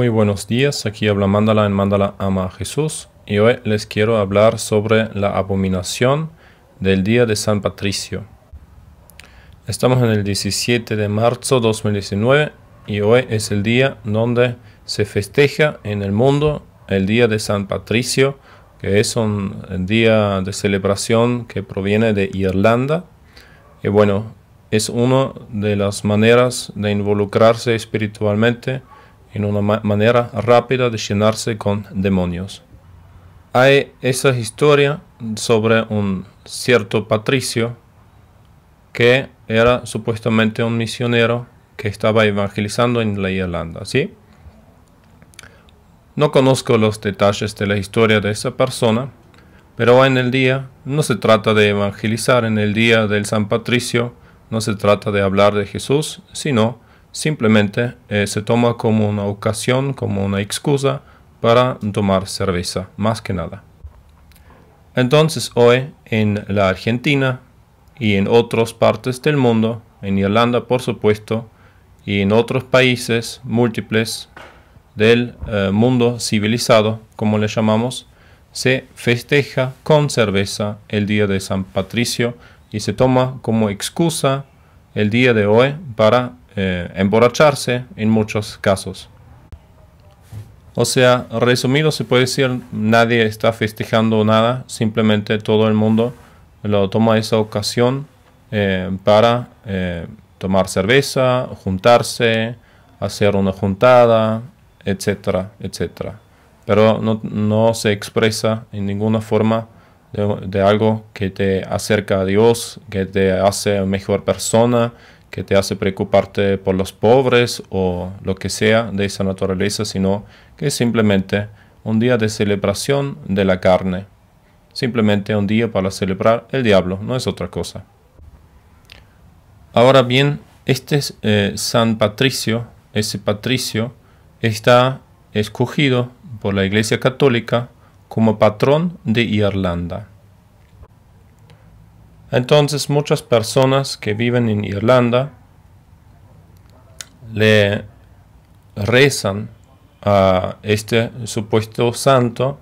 Muy buenos días, aquí habla Mándala en Mándala Ama a Jesús y hoy les quiero hablar sobre la abominación del día de San Patricio. Estamos en el 17 de marzo 2019 y hoy es el día donde se festeja en el mundo el día de San Patricio, que es un día de celebración que proviene de Irlanda. Y bueno, es una de las maneras de involucrarse espiritualmente en una manera rápida de llenarse con demonios. Hay esa historia sobre un cierto patricio que era supuestamente un misionero que estaba evangelizando en la Irlanda, ¿sí? No conozco los detalles de la historia de esa persona, pero en el día no se trata de evangelizar, en el día del San Patricio no se trata de hablar de Jesús, sino simplemente eh, se toma como una ocasión, como una excusa para tomar cerveza, más que nada. Entonces hoy en la Argentina y en otras partes del mundo, en Irlanda por supuesto, y en otros países múltiples del eh, mundo civilizado, como le llamamos, se festeja con cerveza el día de San Patricio y se toma como excusa el día de hoy para eh, emborracharse en muchos casos. O sea, resumido se puede decir, nadie está festejando nada, simplemente todo el mundo lo toma esa ocasión eh, para eh, tomar cerveza, juntarse, hacer una juntada, etcétera, etcétera. Pero no, se expresa en ninguna forma de, de algo que te acerca a Dios, que te hace mejor persona, que te hace preocuparte por los pobres o lo que sea de esa naturaleza, sino que es simplemente un día de celebración de la carne. Simplemente un día para celebrar el diablo, no es otra cosa. Ahora bien, este eh, San Patricio, ese Patricio, está escogido por la Iglesia Católica como patrón de Irlanda. Entonces muchas personas que viven en Irlanda le rezan a este supuesto santo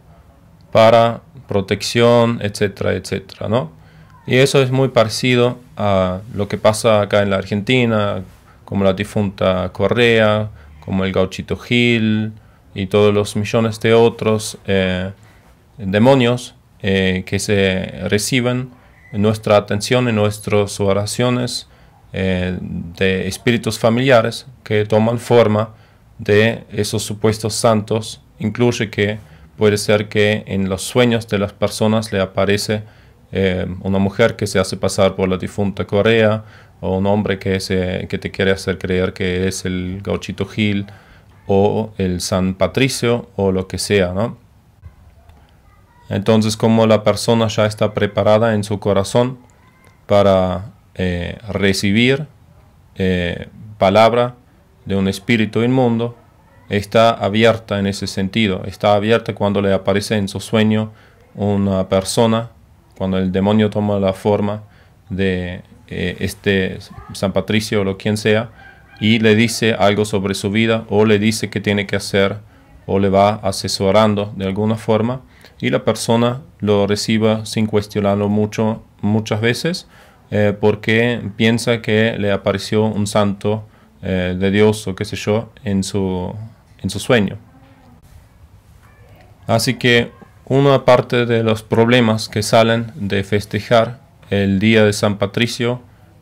para protección, etcétera, etcétera, ¿no? Y eso es muy parecido a lo que pasa acá en la Argentina, como la difunta Correa, como el gauchito Gil y todos los millones de otros eh, demonios eh, que se reciben nuestra atención y nuestras oraciones eh, de espíritus familiares que toman forma de esos supuestos santos. Incluye que puede ser que en los sueños de las personas le aparece eh, una mujer que se hace pasar por la difunta Corea o un hombre que, se, que te quiere hacer creer que es el gauchito Gil o el San Patricio o lo que sea, ¿no? Entonces, como la persona ya está preparada en su corazón para eh, recibir eh, palabra de un espíritu inmundo, está abierta en ese sentido, está abierta cuando le aparece en su sueño una persona, cuando el demonio toma la forma de eh, este San Patricio o lo quien sea, y le dice algo sobre su vida o le dice qué tiene que hacer o le va asesorando de alguna forma y la persona lo reciba sin cuestionarlo mucho, muchas veces eh, porque piensa que le apareció un santo eh, de Dios o qué sé yo en su, en su sueño. Así que una parte de los problemas que salen de festejar el día de San Patricio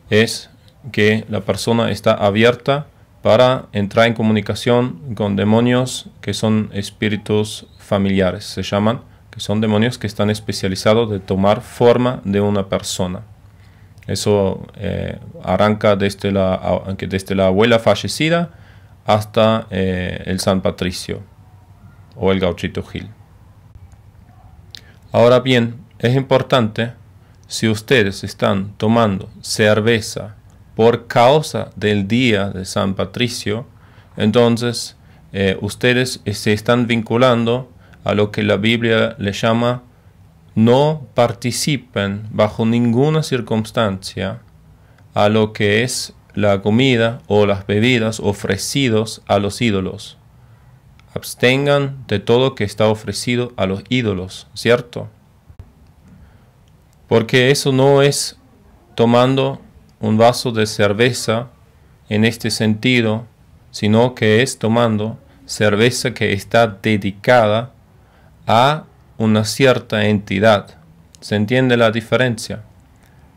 es que la persona está abierta para entrar en comunicación con demonios que son espíritus familiares, se llaman, son demonios que están especializados de tomar forma de una persona. Eso eh, arranca desde este la, desde este la abuela fallecida hasta eh, el San Patricio o el gauchito Gil. Ahora bien, es importante si ustedes están tomando cerveza por causa del día de San Patricio, entonces eh, ustedes se están vinculando a lo que la Biblia le llama no participen bajo ninguna circunstancia a lo que es la comida o las bebidas ofrecidos a los ídolos. Abstengan de todo que está ofrecido a los ídolos, ¿cierto? Porque eso no es tomando un vaso de cerveza en este sentido, sino que es tomando cerveza que está dedicada a una cierta entidad. ¿Se entiende la diferencia?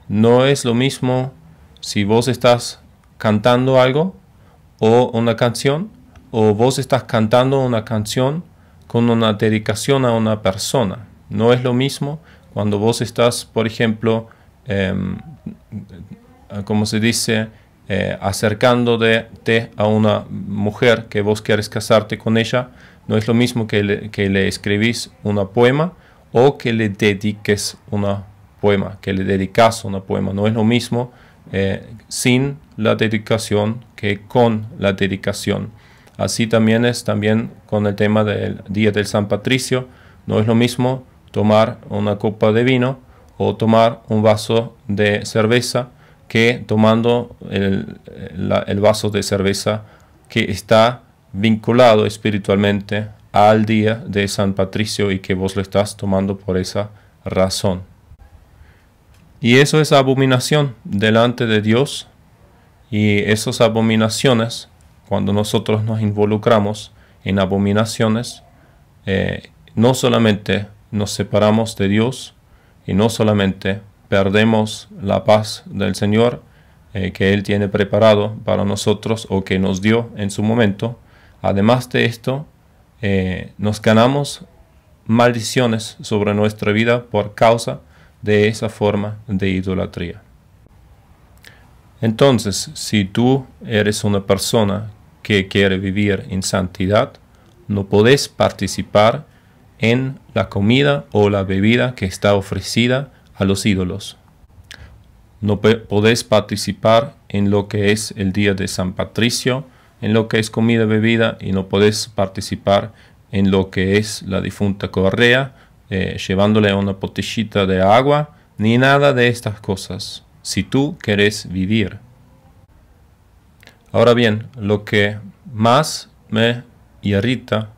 No es lo mismo si vos estás cantando algo o una canción o vos estás cantando una canción con una dedicación a una persona. No es lo mismo cuando vos estás, por ejemplo, em, como se dice, eh, acercándote a una mujer que vos quieres casarte con ella, no es lo mismo que le, escribís una poema o que le dediques una poema, que le dedicas una poema. No es lo mismo eh, sin la dedicación que con la dedicación. Así también es también con el tema del Día del San Patricio. No es lo mismo tomar una copa de vino o tomar un vaso de cerveza que tomando el, vaso de cerveza que está vinculado espiritualmente al día de San Patricio y que vos lo estás tomando por esa razón. Y eso es abominación delante de Dios y esas abominaciones, cuando nosotros nos involucramos en abominaciones, eh, no solamente nos separamos de Dios y no solamente perdemos la paz del Señor eh, que Él tiene preparado para nosotros o que nos dio en su momento. Además de esto, eh, nos ganamos maldiciones sobre nuestra vida por causa de esa forma de idolatría. Entonces, si tú eres una persona que quiere vivir en santidad, no podés participar en la comida o la bebida que está ofrecida a los ídolos. No podés participar en lo que es el día de San Patricio, en lo que es comida y bebida, y no podés participar en lo que es la difunta correa, eh, llevándole una potillita de agua, ni nada de estas cosas, si tú querés vivir. Ahora bien, lo que más me irrita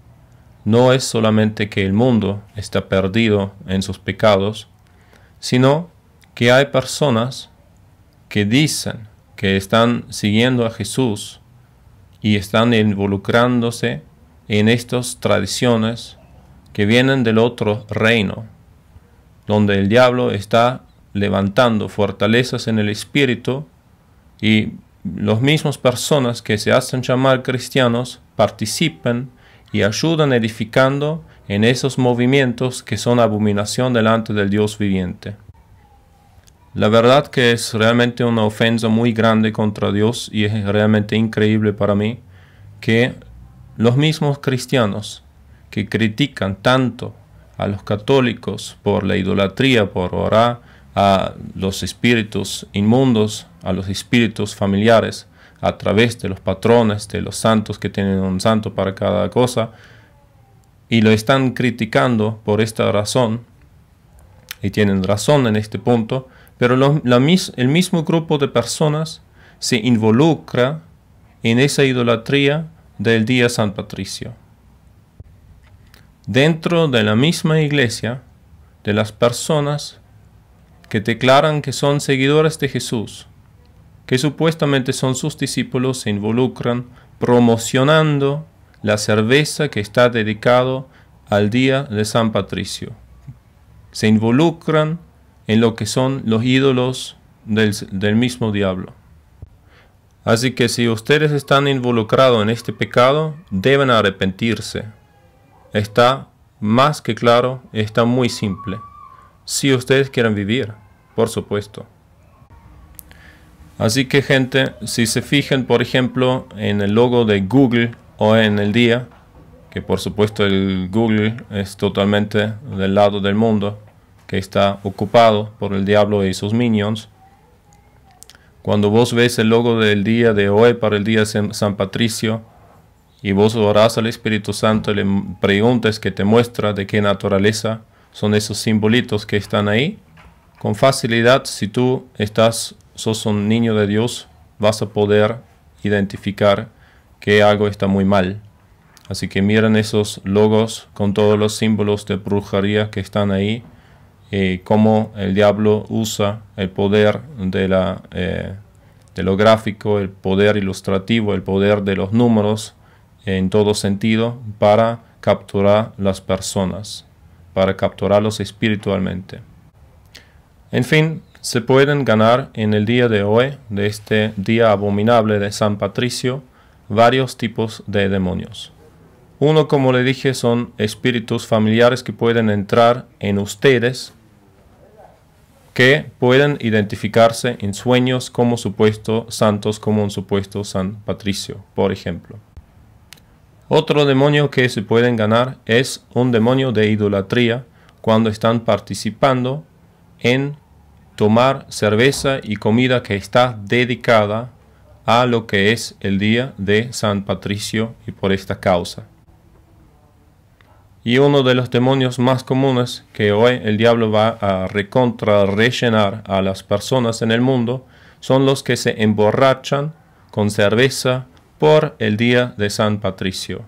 no es solamente que el mundo está perdido en sus pecados, sino que hay personas que dicen que están siguiendo a Jesús y están involucrándose en estas tradiciones que vienen del otro reino, donde el diablo está levantando fortalezas en el espíritu y las mismas personas que se hacen llamar cristianos participan y ayudan edificando en esos movimientos que son abominación delante del Dios viviente. La verdad que es realmente una ofensa muy grande contra Dios y es realmente increíble para mí que los mismos cristianos que critican tanto a los católicos por la idolatría, por orar a los espíritus inmundos, a los espíritus familiares, a través de los patrones, de los santos que tienen un santo para cada cosa, y lo están criticando por esta razón, y tienen razón en este punto, pero el mismo grupo de personas se involucra en esa idolatría del día San Patricio. Dentro de la misma iglesia, de las personas que declaran que son seguidores de Jesús, que supuestamente son sus discípulos, se involucran promocionando la cerveza que está dedicado al día de San Patricio. Se involucran en lo que son los ídolos del, del mismo diablo. Así que si ustedes están involucrados en este pecado, deben arrepentirse. Está más que claro, está muy simple. Si ustedes quieren vivir, por supuesto. Así que gente, si se fijan por ejemplo en el logo de Google o en el día, que por supuesto el Google es totalmente del lado del mundo, que está ocupado por el diablo y sus minions. Cuando vos ves el logo del día de hoy para el día de San Patricio y vos orás al Espíritu Santo y le preguntas que te muestra de qué naturaleza son esos simbolitos que están ahí, con facilidad si tú estás, sos un niño de Dios, vas a poder identificar que algo está muy mal. Así que miren esos logos con todos los símbolos de brujería que están ahí, eh, cómo el diablo usa el poder de, la, eh, de lo gráfico, el poder ilustrativo, el poder de los números en todo sentido para capturar las personas, para capturarlos espiritualmente. En fin, se pueden ganar en el día de hoy, de este día abominable de San Patricio, varios tipos de demonios. Uno, como le dije, son espíritus familiares que pueden entrar en ustedes, que pueden identificarse en sueños como supuesto santos, como un supuesto San Patricio, por ejemplo. Otro demonio que se pueden ganar es un demonio de idolatría cuando están participando en tomar cerveza y comida que está dedicada a lo que es el día de San Patricio y por esta causa. Y uno de los demonios más comunes que hoy el diablo va a rellenar a las personas en el mundo son los que se emborrachan con cerveza por el día de San Patricio.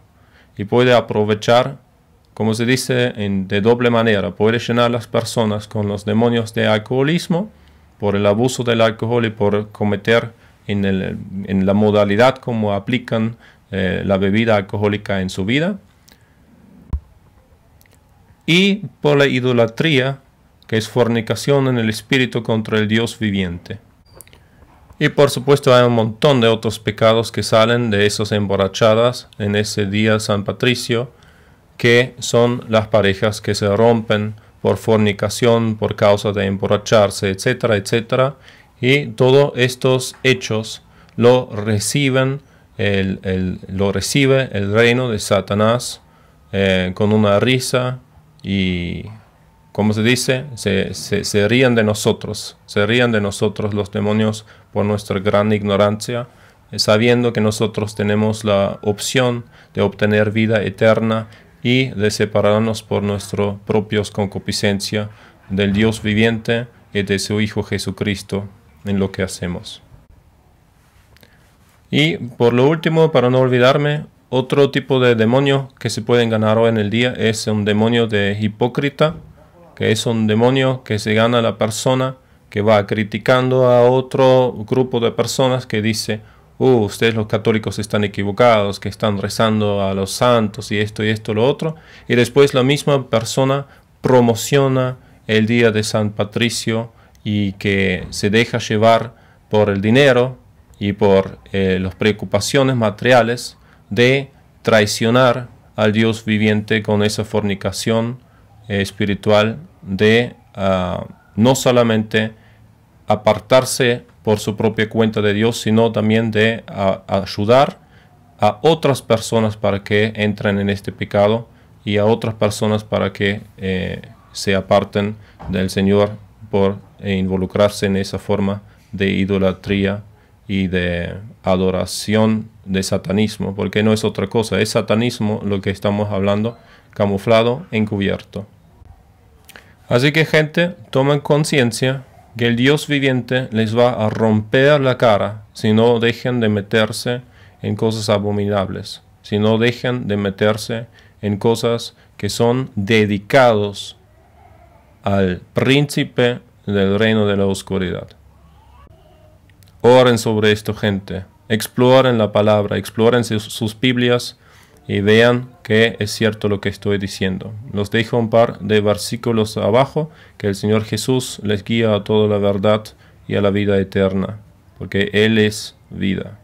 Y puede aprovechar, como se dice, en, de doble manera. Puede llenar a las personas con los demonios de alcoholismo por el abuso del alcohol y por cometer en, la modalidad como aplican eh, la bebida alcohólica en su vida. Y por la idolatría, que es fornicación en el espíritu contra el Dios viviente. Y por supuesto hay un montón de otros pecados que salen de esas emborrachadas en ese día San Patricio, que son las parejas que se rompen por fornicación, por causa de emborracharse, etcétera, etcétera, y todos estos hechos lo reciben el, lo recibe el reino de Satanás eh, con una risa y, como se dice? Se, rían de nosotros, se rían de nosotros los demonios por nuestra gran ignorancia, eh, sabiendo que nosotros tenemos la opción de obtener vida eterna y de separarnos por nuestros propios concupiscencia del Dios viviente y de su Hijo Jesucristo en lo que hacemos. Y por lo último, para no olvidarme, otro tipo de demonio que se pueden ganar hoy en el día es un demonio de hipócrita, que es un demonio que se gana la persona que va criticando a otro grupo de personas que dice, uh, ustedes los católicos están equivocados, que están rezando a los santos y esto y esto y lo otro. Y después la misma persona promociona el día de San Patricio, y que se deja llevar por el dinero y por eh, las preocupaciones materiales de traicionar al Dios viviente con esa fornicación eh, espiritual de ah, no solamente apartarse por su propia cuenta de Dios, sino también de ah, ayudar a otras personas para que entren en este pecado y a otras personas para que eh, se aparten del Señor por eh, involucrarse en esa forma de idolatría y de adoración de satanismo, porque no es otra cosa, es satanismo lo que estamos hablando, camuflado, encubierto. Así que gente, tomen conciencia que el Dios viviente les va a romper la cara si no dejan de meterse en cosas abominables, si no dejan de meterse en cosas que son dedicados al príncipe del reino de la oscuridad. Oren sobre esto, gente. Exploren la palabra, exploren sus, Biblias y vean que es cierto lo que estoy diciendo. Los dejo un par de versículos abajo que el Señor Jesús les guía a toda la verdad y a la vida eterna, porque Él es vida.